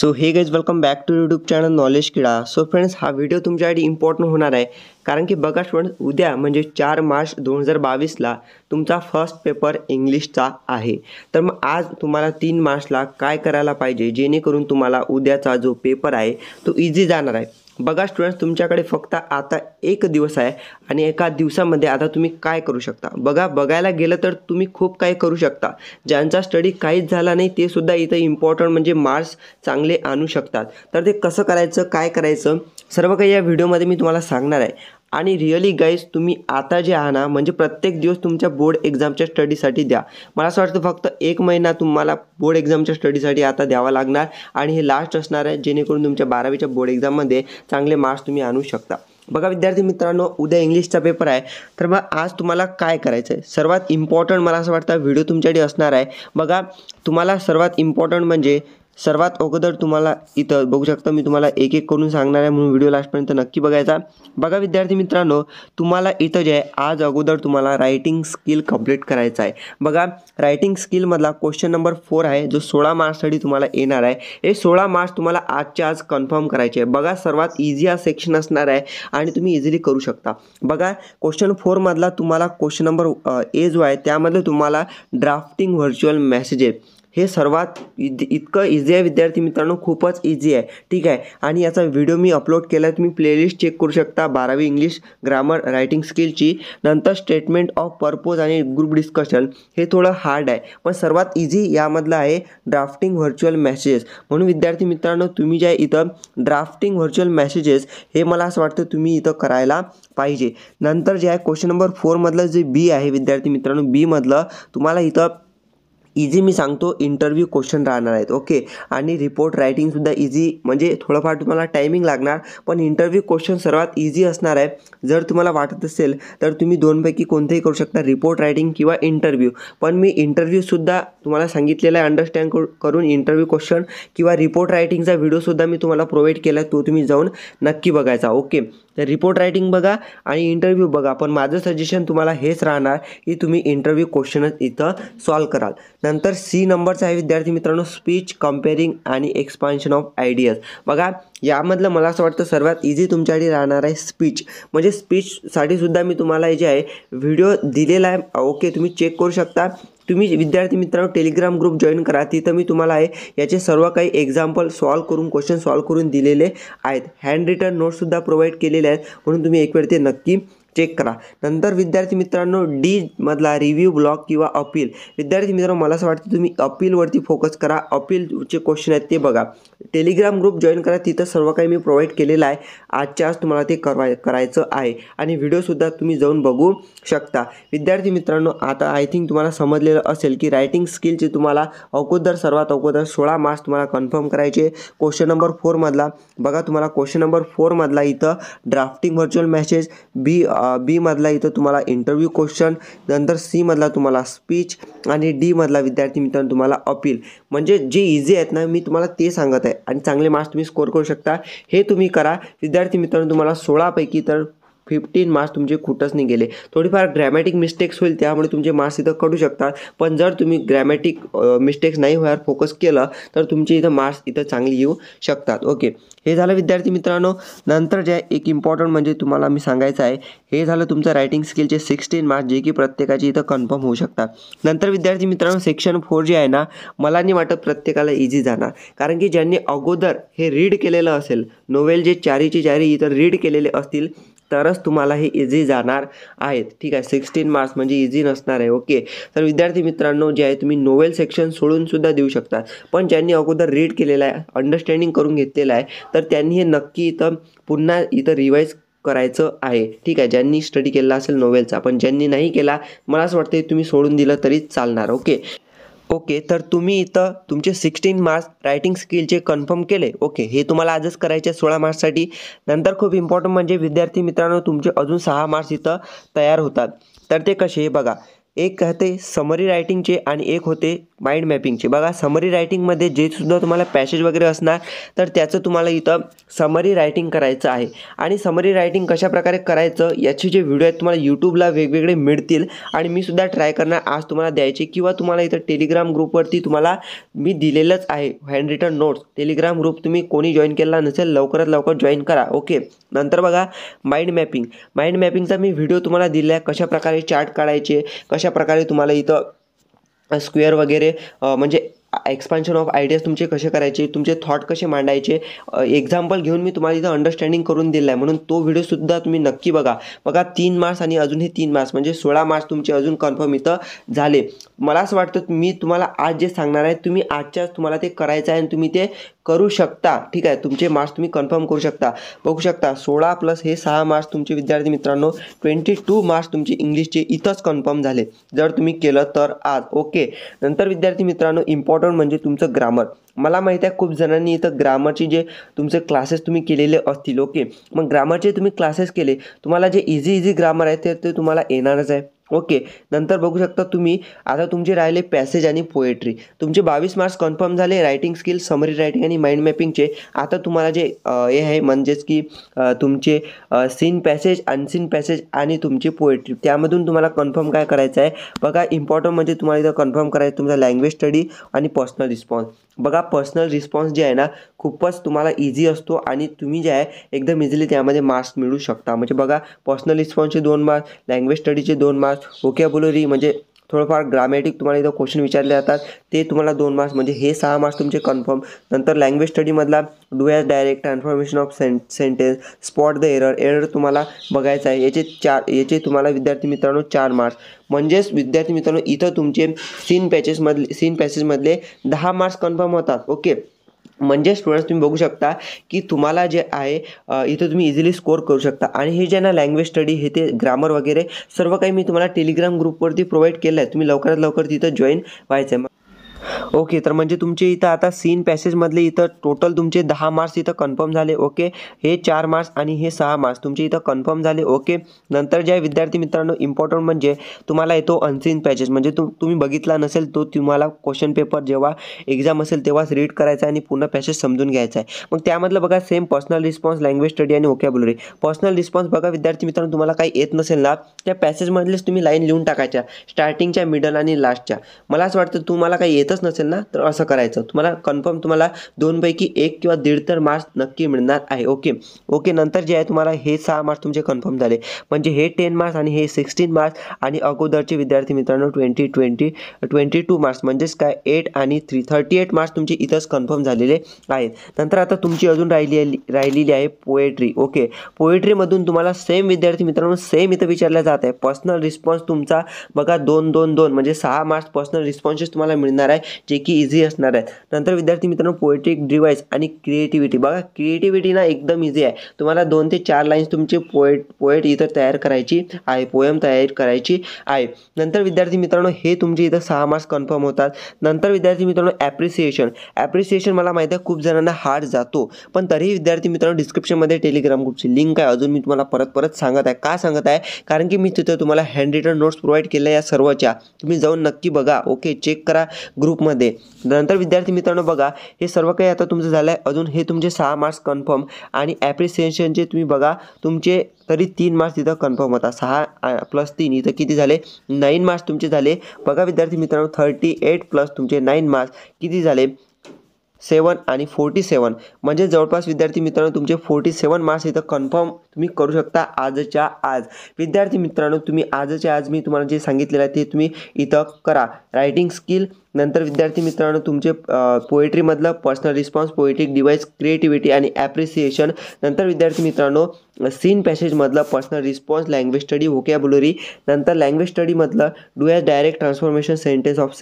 so hey guys welcome back to YouTube channel knowledge किडा so friends हा video तुमच्यासाठी important होणार आहे कारण की बघा फ्रेंड्स उद्या म्हणजे चार मार्च दोन हजार बावीसला तुमचा फर्स्ट पेपर इंग्लिशचा आहे तर मग आज तुम्हाला तीन मार्चला काय करायला पाहिजे जेणेकरून तुम्हाला उद्याचा जो पेपर आहे तो इझी जाणार आहे बघा स्टुडंट्स तुमच्याकडे फक्त आता एक दिवस आहे आणि एका दिवसामध्ये आता तुम्ही काय करू शकता बघा बघायला गेलं तर तुम्ही खूप काय करू शकता ज्यांचा स्टडी काहीच झाला नाही ते सुद्धा इथं इम्पॉर्टंट म्हणजे मार्क्स चांगले आणू शकतात तर ते कसं करायचं काय करायचं सर्व काही या व्हिडिओमध्ये मी तुम्हाला सांगणार आहे आणि रिअली गाईज तुम्ही आता जे आहा ना म्हणजे प्रत्येक दिवस तुमच्या बोर्ड एक्झामच्या स्टडीसाठी द्या मला असं वाटतं फक्त एक महिना तुम्हाला बोर्ड एक्झामच्या स्टडीसाठी आता द्यावा लागणार आणि हे लास्ट असणार आहे जेणेकरून तुमच्या बारावीच्या बोर्ड एक्झाममध्ये चांगले मार्क्स तुम्ही आणू शकता बघा विद्यार्थी मित्रांनो उद्या इंग्लिशचा पेपर आहे तर मग आज तुम्हाला काय करायचं आहे सर्वात इम्पॉर्टंट मला असं वाटतं व्हिडिओ तुमच्याकडे असणार आहे बघा तुम्हाला सर्वात इम्पॉर्टंट म्हणजे सर्वात अगोदर तुम्हाला इथं बघू शकता मी तुम्हाला एक एक करून सांगणार आहे म्हणून व्हिडिओ लास्टपर्यंत नक्की बघायचा बघा विद्यार्थी मित्रांनो तुम्हाला इथं जे आहे आज अगोदर तुम्हाला रायटिंग स्किल कम्प्लीट करायचं आहे बघा रायटिंग स्किलमधला क्वेश्चन नंबर फोर आहे जो सोळा मार्क्ससाठी तुम्हाला येणार आहे हे सोळा मार्च तुम्हाला आजच्या आज कन्फर्म करायचे आहे बघा सर्वात इझी हा सेक्शन असणार आहे आणि तुम्ही इझिली करू शकता बघा क्वेश्चन फोरमधला तुम्हाला क्वेश्चन नंबर ए जो आहे त्यामध्ये तुम्हाला ड्राफ्टिंग व्हर्च्युअल आहे हे सर्वात इत इतकं इझी आहे विद्यार्थी मित्रांनो खूपच इझी आहे ठीक आहे आणि याचा व्हिडिओ मी अपलोड केला तुम्ही प्लेलिस्ट चेक करू शकता बारावी इंग्लिश ग्रामर रायटिंग स्किलची नंतर स्टेटमेंट ऑफ पर्पोज आणि ग्रुप डिस्कशन हे थोडं हार्ड आहे पण सर्वात इझी यामधलं आहे ड्राफ्टिंग व्हर्च्युअल मॅसेजेस म्हणून विद्यार्थी मित्रांनो तुम्ही जे इथं ड्राफ्टिंग व्हर्च्युअल मॅसेजेस हे मला असं वाटतं तुम्ही इथं करायला पाहिजे नंतर जे आहे क्वेश्चन नंबर फोरमधलं जे बी आहे विद्यार्थी मित्रांनो बीमधलं तुम्हाला इथं इझी मी सांगतो इंटरव्ह्यू क्वेश्चन राहणार आहेत ओके आणि रिपोर्ट रायटिंगसुद्धा इझी म्हणजे थोडंफार तुम्हाला टायमिंग लागणार पण इंटरव्ह्यू क्वेश्चन सर्वात इझी असणार आहे जर तुम्हाला वाटत असेल तर तुम्ही दोनपैकी कोणतेही करू शकता रिपोर्ट रायटिंग किंवा इंटरव्ह्यू पण मी इंटरव्ह्यूसुद्धा तुम्हाला सांगितलेला आहे अंडरस्टँड करून इंटरव्ह्यू क्वेश्चन किंवा रिपोर्ट रायटिंगचा व्हिडिओसुद्धा मी तुम्हाला प्रोव्हाइड केला तो तुम्ही जाऊन नक्की बघायचा ओके तर रिपोर्ट रायटिंग बघा आणि इंटरव्ह्यू बघा पण माझं सजेशन तुम्हाला हेच राहणार की तुम्ही इंटरव्ह्यू क्वेश्चनच इथं सॉल्व कराल नंतर सी नंबरचा आहे विद्यार्थी मित्रांनो स्पीच कम्पेरिंग आणि एक्सपान्शन ऑफ आयडियाज बघा यामधलं मला असं वाटतं सर्वात इझी तुमच्यासाठी राहणार आहे स्पीच म्हणजे स्पीचसाठी सुद्धा मी तुम्हाला जे आहे व्हिडिओ दिलेला आहे ओके तुम्ही चेक करू शकता तुम्ही विद्यार्थी मित्रांनो टेलिग्राम ग्रुप जॉईन करा तिथं मी तुम्हाला आहे याचे सर्व काही एक्झाम्पल सॉल्व करून क्वेश्चन सॉल्व करून दिलेले आहेत हँड रिटर्न नोट्ससुद्धा प्रोव्हाइड केलेले आहेत म्हणून तुम्ही एक वेळ ते नक्की चेक करा नंतर विद्यार्थी मित्रांनो डी मधला रिव्ह्यू ब्लॉग किंवा अपील विद्यार्थी मित्रांनो मला असं वाटतं तुम्ही अपीलवरती फोकस करा अपीलचे क्वेश्चन आहेत ते बघा टेलिग्राम ग्रुप जॉईन करा तिथं सर्व काही मी प्रोव्हाइड केलेलं आहे आजच्या आज तुम्हाला ते करवाय करायचं आहे आणि व्हिडिओसुद्धा तुम्ही जाऊन बघू शकता विद्यार्थी मित्रांनो आता आय थिंक तुम्हाला समजलेलं असेल की रायटिंग स्किलची तुम्हाला अगोदर सर्वात अगोदर सोळा मार्क्स तुम्हाला कन्फर्म करायचे क्वेश्चन नंबर फोरमधला बघा तुम्हाला क्वेश्चन नंबर फोरमधला इथं ड्राफ्टिंग व्हर्च्युअल मॅसेज बी बीमधला इथं तुम्हाला इंटरव्ह्यू क्वेश्चन नंतर सीमधला तुम्हाला स्पीच आणि डीमधला विद्यार्थी मित्रांनो तुम्हाला अपील म्हणजे जे इझी आहेत ना मी तुम्हाला ते सांगत आहे आणि चांगले मार्क्स तुम्ही स्कोर करू शकता हे तुम्ही करा विद्यार्थी मित्रांनो तुम्हाला सोळापैकी तर फिफ्टीन मार्क्स तुमचे कुठंच नाही गेले थोडीफार ग्रॅमॅटिक मिस्टेक्स होईल त्यामुळे तुमचे मार्क्स इथं कटू शकतात पण जर तुम्ही ग्रॅमॅटिक मिस्टेक्स नाही होणार फोकस केलं तर तुमचे इथं मार्क्स इथं चांगली येऊ शकतात ओके हे झालं विद्यार्थी मित्रांनो नंतर जे एक इम्पॉर्टंट म्हणजे तुम्हाला मी सांगायचं आहे हे झालं तुमचं रायटिंग स्किलचे सिक्स्टीन मार्क्स जे की प्रत्येकाचे इथं कन्फर्म होऊ शकतात नंतर विद्यार्थी मित्रांनो सेक्शन फोर जे आहे ना मला नाही वाटत प्रत्येकाला इझी जाणार कारण की ज्यांनी अगोदर हे रीड केलेलं असेल नोवेल जे चारीचे चारी इथं रीड केलेले असतील तरच तुम्हाला हे इझी जाणार आहेत ठीक आहे सिक्स्टीन मार्क्स म्हणजे इझी नसणार आहे ओके तर विद्यार्थी मित्रांनो जे आहे तुम्ही नोवेल सेक्शन सोडूनसुद्धा देऊ शकता पण ज्यांनी अगोदर रीड केलेलं आहे अंडरस्टँडिंग करून घेतलेलं आहे तर त्यांनी हे नक्की इथं पुन्हा इथं रिवाईज करायचं आहे ठीक आहे ज्यांनी स्टडी केला असेल नोवेलचा पण ज्यांनी नाही केला मला असं वाटतं तुम्ही सोडून दिलं तरी चालणार ओके ओके तर तुम्ही इथं तुमचे सिक्स्टीन मार्क्स रायटिंग स्किलचे कन्फर्म केले ओके हे तुम्हाला आजच करायचे सोळा मार्क्ससाठी नंतर खूप इम्पॉर्टंट म्हणजे विद्यार्थी मित्रांनो तुमचे अजून सहा मार्क्स इथं तयार होतात तर ते कसे हे बघा एक कहते समरी रायटिंगचे आणि एक होते माइंड मॅपिंगचे बघा समरी रायटिंगमध्ये जे सुद्धा तुम्हाला पॅसेज वगैरे असणार तर त्याचं तुम्हाला इथं समरी रायटिंग करायचं आहे आणि समरी रायटिंग कशाप्रकारे करायचं याचे जे व्हिडिओ आहेत तुम्हाला यूट्यूबला वेगवेगळे मिळतील आणि मी सुद्धा ट्राय करणार आज तुम्हाला द्यायचे किंवा तुम्हाला इथं टेलिग्राम ग्रुपवरती तुम्हाला मी दिलेलंच आहे हँडरिटन नोट्स टेलिग्राम ग्रुप तुम्ही कोणी जॉईन केला नसेल लवकरात लवकर जॉईन करा ओके नंतर बघा माइंड मॅपिंग माइंड मॅपिंगचा मी व्हिडिओ तुम्हाला दिला आहे कशाप्रकारे चार्ट काढायचे कशा अशा प्रकारे तुम्हाला इथं स्क्वेअर वगैरे म्हणजे एक्सपान्शन ऑफ आयडियाज तुमचे कसे करायचे तुमचे थॉट कसे मांडायचे एक्झाम्पल घेऊन मी तुम्हाला इथं अंडरस्टँडिंग करून दिलं आहे म्हणून तो व्हिडिओसुद्धा तुम्ही नक्की बघा बघा तीन मार्च आणि अजून हे तीन मार्च म्हणजे सोळा मार्च तुमचे अजून कन्फर्म इथं झाले मला असं वाटतं मी तुम्हाला आज जे सांगणार आहे तुम्ही आजच्याच तुम्हाला ते करायचं आहे आणि तुम्ही ते करू शकता ठीक आहे तुमचे मार्क्स तुम्ही कन्फर्म करू शकता बघू शकता सोळा प्लस हे सहा मार्क्स तुमचे विद्यार्थी मित्रांनो ट्वेंटी टू मार्क्स तुमचे इंग्लिशचे इथंच कन्फर्म झाले जर तुम्ही केलं तर आज ओके नंतर विद्यार्थी मित्रांनो इम्पॉर्टंट इम्पॉर्टंट म्हणजे तुमचं ग्रामर मला माहिती आहे खूप जणांनी इथं ग्रामरची जे तुमचे क्लासेस तुम्ही केलेले असतील ओके मग ग्रामरचे तुम्ही क्लासेस केले तुम्हाला जे इझी इझी ग्रामर आहे ते तुम्हाला येणारच आहे ओके नंतर बघू शकता तुम्ही आता तुमचे राहिले पॅसेज आणि पोएट्री तुमचे बावीस मार्क्स कन्फर्म झाले रायटिंग स्किल समरी रायटिंग आणि माइंड मॅपिंगचे आता तुम्हाला जे हे आहे म्हणजेच की तुमचे सीन पॅसेज अनसीन पॅसेज आणि तुमची पोएट्री त्यामधून तुम्हाला कन्फर्म काय करायचं आहे बघा इम्पॉर्टंट म्हणजे तुम्हाला इथं कन्फर्म करायचं तुमचा लँग्वेज स्टडी आणि पर्सनल रिस्पॉन्स बघा पर्सनल रिस्पॉन्स जे आहे ना खूपच तुम्हाला इझी असतो आणि तुम्ही जे आहे एकदम इझिली त्यामध्ये मार्क्स मिळू शकता म्हणजे बघा पर्सनल रिस्पॉन्सचे दोन मार्क्स लँग्वेज स्टडीचे दोन मार्क्स वोकॅबुलरी म्हणजे थोडंफार ग्रामॅटिक तुम्हाला इथं क्वेश्चन विचारले जातात ते दोन मार्क्स म्हणजे सहा मार्क्स तुम्हें कन्फर्म नंतर language study do as direct transformation of सें sentence spot the error error तुम्हारा बघायचा आहे याचे चार याचे तुम्हाला विद्यार्थी मित्रांनो चार मार्क्स म्हणजेच विद्यार्थी मित्रों इथं तुमचे सीन पॅचेसमधले सीन पॅचेसमधले दहा मार्क्स कन्फर्म होता ओके म्हणजे स्टुडंट्स तुम्ही बघू शकता की तुम्हाला जे आहे इथं तुम्ही इझिली स्कोर करू शकता आणि हे जे ना लँग्वेज स्टडी हे ते ग्रामर वगैरे सर्व काही मी तुम्हाला टेलिग्राम ग्रुपवरती प्रोव्हाइड केलं आहे तुम्ही लवकरात लवकर तिथं जॉईन व्हायचं आहे ओके तर म्हणजे तुमचे इथं आता सीन पॅसेजमधले इथं टोटल तुमचे दहा मार्क्स इथं कन्फर्म झाले ओके हे चार मार्क्स आणि हे सहा मार्क्स तुमचे इथं कन्फर्म झाले ओके नंतर ज्या विद्यार्थी मित्रांनो इम्पॉर्टंट म्हणजे तुम्हाला येतो अनसीन पॅसेज म्हणजे तुम्ही बघितला नसेल तो तुम्हाला क्वेश्चन पेपर जेव्हा एक्झाम असेल तेव्हाच रीड करायचा आणि पूर्ण पॅसेज समजून घ्यायचा आहे मग त्यामधलं बघा same personal response language study आणि ओके बोलरी पर्सनल रिस्पॉन्स बघा विद्यार्थी मित्रांनो तुम्हाला काही येत नसेल ना त्या पॅसेजमधलेच तुम्ही लाईन लिहून टाकायच्या स्टार्टिंगच्या मिडल आणि लास्टच्या मला असं वाटतं तुम्हाला काही येत नसेल ना तर असं करायचं तुम्हाला कन्फर्म तुम्हाला दोनपैकी एक किंवा दीड तर मार्क्स नक्की मिळणार आहे ओके ओके नंतर जे आहे तुम्हाला हे सहा मार्क्स तुमचे कन्फर्म झाले म्हणजे हे टेन मार्क्स आणि हे सिक्स्टीन मार्क्स आणि अगोदरचे विद्यार्थी मित्रांनो twenty twenty twenty two marks म्हणजेच काय एट आणि थ्री थर्टी एट मार्क्स तुमचे इथंच कन्फर्म झालेले आहेत नंतर आता तुमची अजून राहिली राहिलेली आहे पोएट्री ओके पोएट्रीमधून तुम्हाला सेम विद्यार्थी मित्रांनो सेम इथं विचारलं जात आहे पर्सनल रिस्पॉन्स तुमचा बघा दोन दोन दोन म्हणजे सहा मार्क्स पर्सनल रिस्पॉन्सेस तुम्हाला मिळणार आहे जे की इझी असणार आहेत नंतर विद्यार्थी मित्रांनो पोएट्रिक डिवाइस आणि क्रिएटिविटी ब्रिएटिविटी क्रिएटिव्हिटी ना एकदम इजी है तुम्हारा दोन ते चार लाइन्स तुम्हें पोएट पोएट इथं तैयार करायची है पोएम तयार करायची आहे नंतर विद्यार्थी मित्रांनो हे तुमचे सहा मार्क्स कन्फर्म होतात नर विद्यार्थी मित्रों ॲप्रिसिएशन ॲप्रिसिएशन मला माहिती है खूब जन हार्ड जातो पण तरीही मित्रों डिस्क्रिप्शन में टेलिग्राम ग्रुप से लिंक है अजून मी तुम्हाला परत परत सांगत आहे का सांगत है कारण कि मैं तिथं तुम्हाला हँड रिटन नोट्स प्रोवाइड के या सर्वच्या तुम्ही जाऊन नक्की बगा ओके चेक करा ग्रुप ग्रुपमध्ये नंतर विद्यार्थी मित्रांनो बघा हे सर्व काही आता तुमचं झालं आहे अजून हे तुमचे सहा मार्क्स कन्फर्म आणि ॲप्रिसिएशनचे तुम्ही बघा तुमचे तरी तीन मार्क्स तिथं कन्फर्म होता सहा प्लस तीन इथं किती झाले नाईन मार्क्स तुमचे झाले बघा विद्यार्थी मित्रांनो थर्टी एट प्लस तुमचे नाईन मार्क्स किती झाले सेवन आणि फोर्टी सेवन म्हणजे जवळपास विद्यार्थी मित्रांनो तुमचे फोर्टी सेवन मार्क्स इथं कन्फर्म तुम्ही करू शकता आजच्या आज विद्यार्थी मित्रांनो तुम्ही आजच्या आज मी तुम्हाला जे सांगितलेलं आहे ते तुम्ही इथं करा रायटिंग स्किल नंतर विद्यार्थी मित्रांनो तुमचे पोएट्रीमधलं personal response poetic device creativity आणि ॲप्रिसिएशन नंतर विद्यार्थी मित्रांनो सीन पॅसेजमधलं personal response language study vocabulary नंतर लँग्वेज स्टडीमधलं do as direct transformation sentence of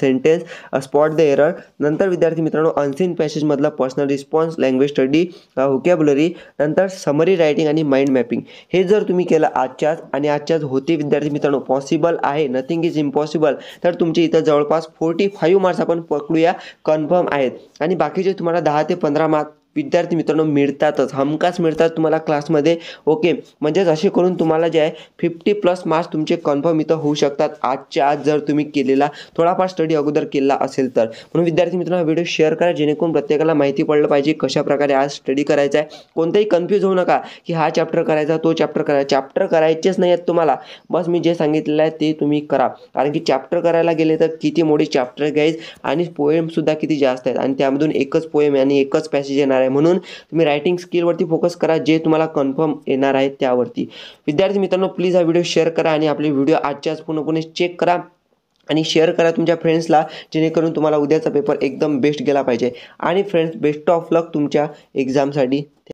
sentence spot the error नंतर विद्यार्थी मित्रांनो अनसीन पॅसेजमधलं personal response language study vocabulary नंतर समरी रायटिंग आणि आणि माइंड मॅपिंग हे जर तुम्ही केलं आजच्याच आणि आजच्याच होते विद्यार्थी मित्रांनो पॉसिबल आहे नथिंग इज इम्पॉसिबल तर तुमचे इथं जवळपास फोर्टी फाईव्ह मार्क्स आपण पकडूया कन्फर्म आहेत आणि बाकीचे तुम्हाला दहा ते पंधरा मार्क्स विद्यार्थी मित्रांनो मिळतातच हमखास मिळतात तुम्हाला क्लासमध्ये ओके म्हणजेच असे करून तुम्हाला जे आहे फिफ्टी प्लस मार्क्स तुमचे कन्फर्म इथं होऊ शकतात आजच्या आज जर तुम्ही केलेला थोडाफार स्टडी अगोदर केला असेल तर म्हणून विद्यार्थी मित्रांनो हा व्हिडिओ शेअर करा जेणेकरून प्रत्येकाला माहिती पडलं पाहिजे कशा आज स्टडी करायचा आहे कोणताही कन्फ्यूज होऊ नका की हा चॅप्टर करायचा तो चॅप्टर करायचा चॅप्टर करायचेच नाही आहेत तुम्हाला बस मी जे सांगितलेलं आहे ते तुम्ही करा कारण की चॅप्टर करायला गेले तर किती मोठे चॅप्टर घ्यायच आणि पोएमसुद्धा किती जास्त आहेत आणि त्यामधून एकच पोएम आणि एकच पॅसेज येणार आहे म्हणून तुम्ही रायटिंग स्किलवरती फोकस करा जे तुम्हाला कन्फर्म येणार आहे त्यावरती विद्यार्थी मित्रांनो प्लीज हा व्हिडिओ शेअर करा आणि आपले व्हिडिओ आजच्या आज पूर्णपणे चेक करा आणि शेअर करा तुमच्या फ्रेंड्सला जेणेकरून तुम्हाला उद्याचा पेपर एकदम बेस्ट गेला पाहिजे आणि फ्रेंड्स बेस्ट ऑफ लक तुमच्या एक्झामसाठी